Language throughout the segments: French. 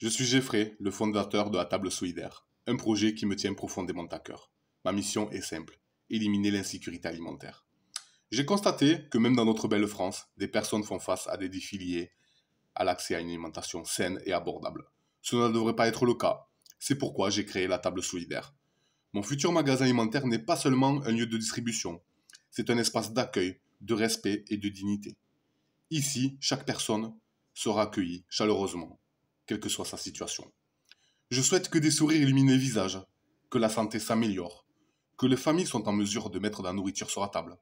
Je suis Geoffrey, le fondateur de la Table Solidaire, un projet qui me tient profondément à cœur. Ma mission est simple, éliminer l'insécurité alimentaire. J'ai constaté que même dans notre belle France, des personnes font face à des défis liés à l'accès à une alimentation saine et abordable. Cela ne devrait pas être le cas. C'est pourquoi j'ai créé la Table Solidaire. Mon futur magasin alimentaire n'est pas seulement un lieu de distribution, c'est un espace d'accueil, de respect et de dignité. Ici, chaque personne sera accueillie chaleureusement, quelle que soit sa situation. Je souhaite que des sourires illuminent les visages, que la santé s'améliore, que les familles sont en mesure de mettre de la nourriture sur la table.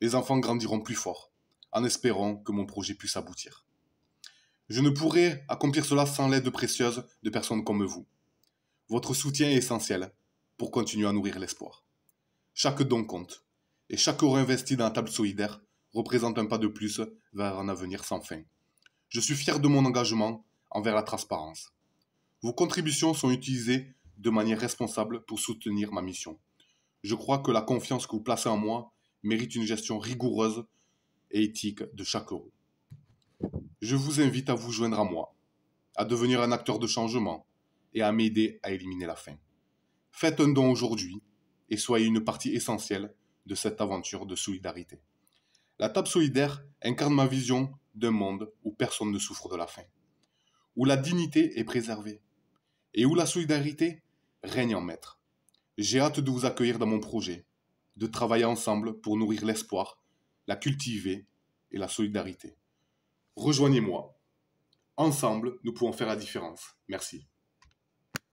Les enfants grandiront plus fort. en espérant que mon projet puisse aboutir. Je ne pourrai accomplir cela sans l'aide précieuse de personnes comme vous. Votre soutien est essentiel pour continuer à nourrir l'espoir. Chaque don compte, et chaque euro investi dans la table solidaire représente un pas de plus vers un avenir sans fin. Je suis fier de mon engagement envers la transparence. Vos contributions sont utilisées de manière responsable pour soutenir ma mission. Je crois que la confiance que vous placez en moi mérite une gestion rigoureuse et éthique de chaque euro. Je vous invite à vous joindre à moi, à devenir un acteur de changement et à m'aider à éliminer la faim. Faites un don aujourd'hui et soyez une partie essentielle de cette aventure de solidarité. La table solidaire incarne ma vision d'un monde où personne ne souffre de la faim où la dignité est préservée et où la solidarité règne en maître. J'ai hâte de vous accueillir dans mon projet, de travailler ensemble pour nourrir l'espoir, la cultiver et la solidarité. Rejoignez-moi. Ensemble, nous pouvons faire la différence. Merci.